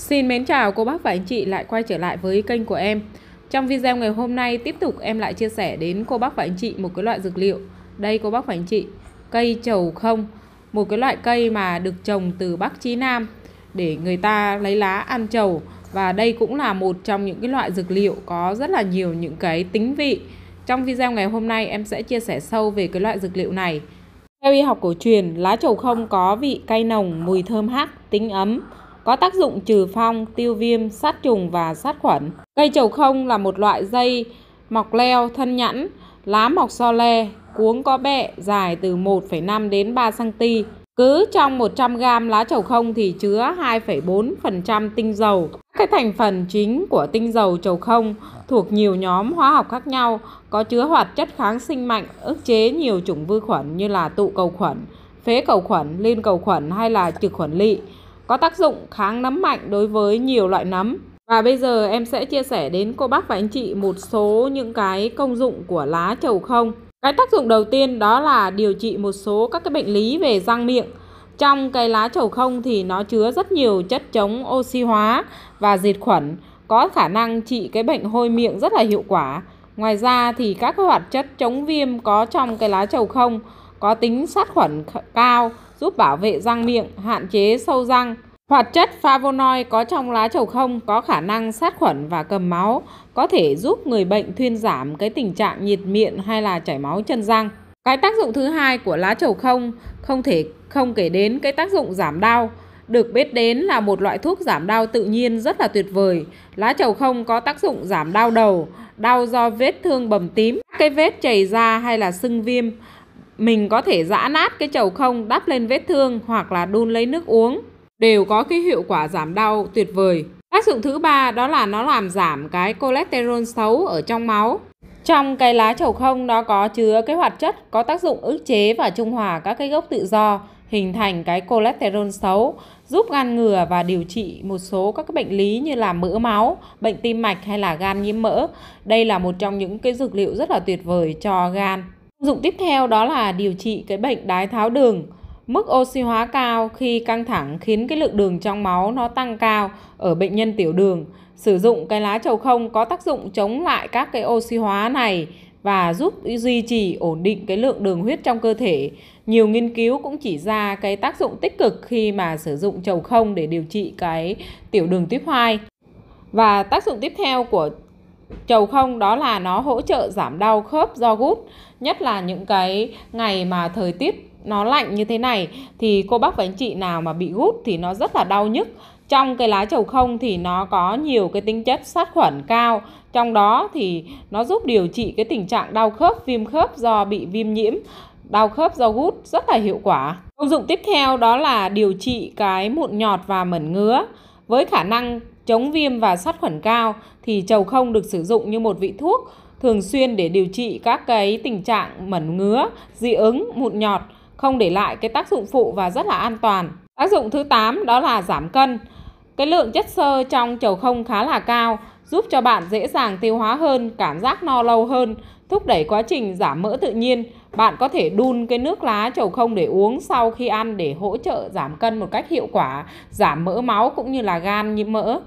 Xin mến chào cô bác và anh chị lại quay trở lại với kênh của em. Trong video ngày hôm nay tiếp tục em lại chia sẻ đến cô bác và anh chị một cái loại dược liệu. Đây cô bác và anh chị, cây trầu không, một cái loại cây mà được trồng từ Bắc chí Nam để người ta lấy lá ăn trầu và đây cũng là một trong những cái loại dược liệu có rất là nhiều những cái tính vị. Trong video ngày hôm nay em sẽ chia sẻ sâu về cái loại dược liệu này. Theo y học cổ truyền, lá trầu không có vị cay nồng, mùi thơm hắc, tính ấm có tác dụng trừ phong, tiêu viêm, sát trùng và sát khuẩn. Cây trầu không là một loại dây mọc leo thân nhẵn, lá mọc so le, cuống có bẹ dài từ 1,5 đến 3 cm. Cứ trong 100 g lá trầu không thì chứa 2,4% tinh dầu. Các thành phần chính của tinh dầu trầu không thuộc nhiều nhóm hóa học khác nhau, có chứa hoạt chất kháng sinh mạnh, ức chế nhiều chủng vi khuẩn như là tụ cầu khuẩn, phế cầu khuẩn, liên cầu khuẩn hay là trực khuẩn lị có tác dụng kháng nấm mạnh đối với nhiều loại nấm. Và bây giờ em sẽ chia sẻ đến cô bác và anh chị một số những cái công dụng của lá chầu không. Cái tác dụng đầu tiên đó là điều trị một số các cái bệnh lý về răng miệng. Trong cái lá chầu không thì nó chứa rất nhiều chất chống oxy hóa và diệt khuẩn, có khả năng trị cái bệnh hôi miệng rất là hiệu quả. Ngoài ra thì các hoạt chất chống viêm có trong cái lá chầu không có tính sát khuẩn cao, giúp bảo vệ răng miệng, hạn chế sâu răng. Hoạt chất flavonoid có trong lá trầu không có khả năng sát khuẩn và cầm máu, có thể giúp người bệnh thuyên giảm cái tình trạng nhiệt miệng hay là chảy máu chân răng. Cái tác dụng thứ hai của lá trầu không không thể không kể đến cái tác dụng giảm đau. Được biết đến là một loại thuốc giảm đau tự nhiên rất là tuyệt vời. Lá trầu không có tác dụng giảm đau đầu, đau do vết thương bầm tím, cái vết chảy ra hay là sưng viêm. Mình có thể giã nát cái chầu không đắp lên vết thương hoặc là đun lấy nước uống đều có cái hiệu quả giảm đau tuyệt vời. Tác dụng thứ ba đó là nó làm giảm cái cholesterol xấu ở trong máu. Trong cái lá chầu không nó có chứa cái hoạt chất có tác dụng ức chế và trung hòa các cái gốc tự do hình thành cái cholesterol xấu, giúp ngăn ngừa và điều trị một số các cái bệnh lý như là mỡ máu, bệnh tim mạch hay là gan nhiễm mỡ. Đây là một trong những cái dược liệu rất là tuyệt vời cho gan. Dụng tiếp theo đó là điều trị cái bệnh đái tháo đường. Mức oxy hóa cao khi căng thẳng khiến cái lượng đường trong máu nó tăng cao ở bệnh nhân tiểu đường. Sử dụng cái lá trầu không có tác dụng chống lại các cái oxy hóa này và giúp duy trì ổn định cái lượng đường huyết trong cơ thể. Nhiều nghiên cứu cũng chỉ ra cái tác dụng tích cực khi mà sử dụng trầu không để điều trị cái tiểu đường tuyếp 2. Và tác dụng tiếp theo của trầu không đó là nó hỗ trợ giảm đau khớp do gút, nhất là những cái ngày mà thời tiết nó lạnh như thế này thì cô bác và anh chị nào mà bị gút thì nó rất là đau nhức trong cái lá trầu không thì nó có nhiều cái tinh chất sát khuẩn cao trong đó thì nó giúp điều trị cái tình trạng đau khớp viêm khớp do bị viêm nhiễm đau khớp do gút rất là hiệu quả công dụng tiếp theo đó là điều trị cái mụn nhọt và mẩn ngứa với khả năng chống viêm và sát khuẩn cao thì trầu không được sử dụng như một vị thuốc thường xuyên để điều trị các cái tình trạng mẩn ngứa, dị ứng, mụn nhọt không để lại cái tác dụng phụ và rất là an toàn. Tác dụng thứ 8 đó là giảm cân. Cái lượng chất xơ trong chầu không khá là cao, giúp cho bạn dễ dàng tiêu hóa hơn, cảm giác no lâu hơn, thúc đẩy quá trình giảm mỡ tự nhiên. Bạn có thể đun cái nước lá chầu không để uống sau khi ăn để hỗ trợ giảm cân một cách hiệu quả, giảm mỡ máu cũng như là gan nhiễm mỡ.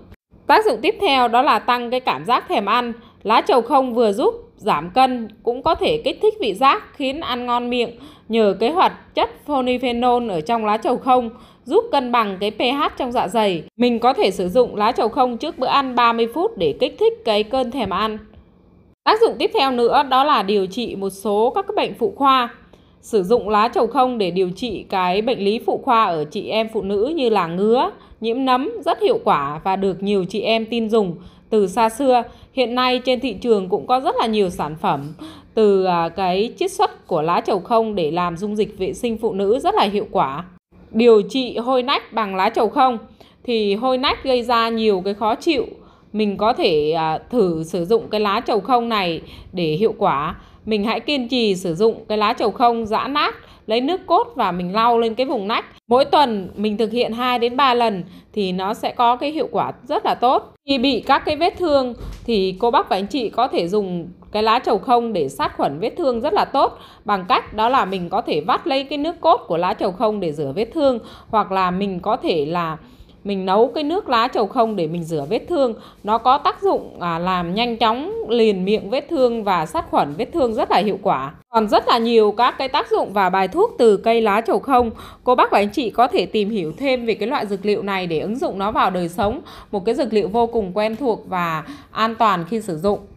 Tác dụng tiếp theo đó là tăng cái cảm giác thèm ăn. Lá chầu không vừa giúp giảm cân cũng có thể kích thích vị giác khiến ăn ngon miệng nhờ cái hoạt chất polyphenol ở trong lá trầu không giúp cân bằng cái pH trong dạ dày. Mình có thể sử dụng lá trầu không trước bữa ăn 30 phút để kích thích cái cơn thèm ăn. Tác dụng tiếp theo nữa đó là điều trị một số các cái bệnh phụ khoa. Sử dụng lá trầu không để điều trị cái bệnh lý phụ khoa ở chị em phụ nữ như là ngứa, nhiễm nấm rất hiệu quả và được nhiều chị em tin dùng từ xa xưa hiện nay trên thị trường cũng có rất là nhiều sản phẩm từ à, cái chiết xuất của lá trầu không để làm dung dịch vệ sinh phụ nữ rất là hiệu quả điều trị hôi nách bằng lá trầu không thì hôi nách gây ra nhiều cái khó chịu mình có thể à, thử sử dụng cái lá trầu không này để hiệu quả mình hãy kiên trì sử dụng cái lá trầu không giã nát lấy nước cốt và mình lau lên cái vùng nách. Mỗi tuần mình thực hiện 2 đến 3 lần thì nó sẽ có cái hiệu quả rất là tốt. Khi bị các cái vết thương thì cô bác và anh chị có thể dùng cái lá trầu không để sát khuẩn vết thương rất là tốt bằng cách đó là mình có thể vắt lấy cái nước cốt của lá trầu không để rửa vết thương hoặc là mình có thể là mình nấu cái nước lá trầu không để mình rửa vết thương nó có tác dụng à, làm nhanh chóng liền miệng vết thương và sát khuẩn vết thương rất là hiệu quả còn rất là nhiều các cái tác dụng và bài thuốc từ cây lá trầu không cô bác và anh chị có thể tìm hiểu thêm về cái loại dược liệu này để ứng dụng nó vào đời sống một cái dược liệu vô cùng quen thuộc và an toàn khi sử dụng